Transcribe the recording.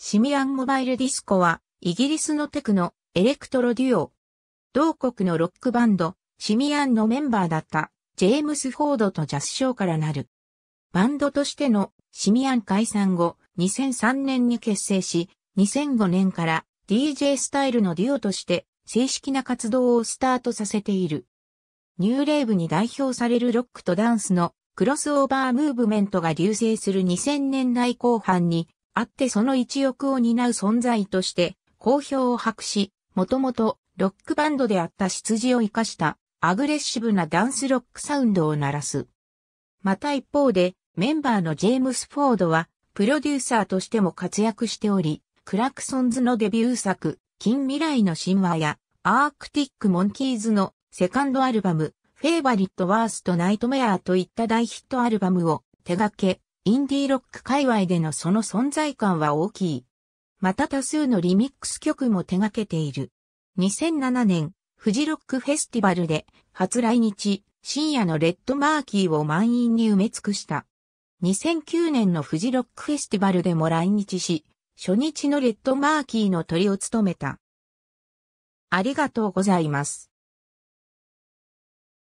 シミアンモバイルディスコは、イギリスのテクノ、エレクトロデュオ。同国のロックバンド、シミアンのメンバーだった、ジェームス・フォードとジャス・ショーからなる。バンドとしてのシミアン解散後、2003年に結成し、2005年から DJ スタイルのデュオとして正式な活動をスタートさせている。ニューレーブに代表されるロックとダンスのクロスオーバームーブメントが流星する2000年代後半にあってその一翼を担う存在として好評を博し、もともとロックバンドであった羊を生かしたアグレッシブなダンスロックサウンドを鳴らす。また一方でメンバーのジェームス・フォードはプロデューサーとしても活躍しており、クラクソンズのデビュー作、近未来の神話や、アークティック・モンキーズのセカンドアルバム、フェイバリット・ワースト・ナイトメアといった大ヒットアルバムを手掛け、インディーロック界隈でのその存在感は大きい。また多数のリミックス曲も手掛けている。2007年、フジロックフェスティバルで、初来日、深夜のレッドマーキーを満員に埋め尽くした。2009年のフジロックフェスティバルでも来日し、初日のレッドマーキーの鳥を務めた。ありがとうございます。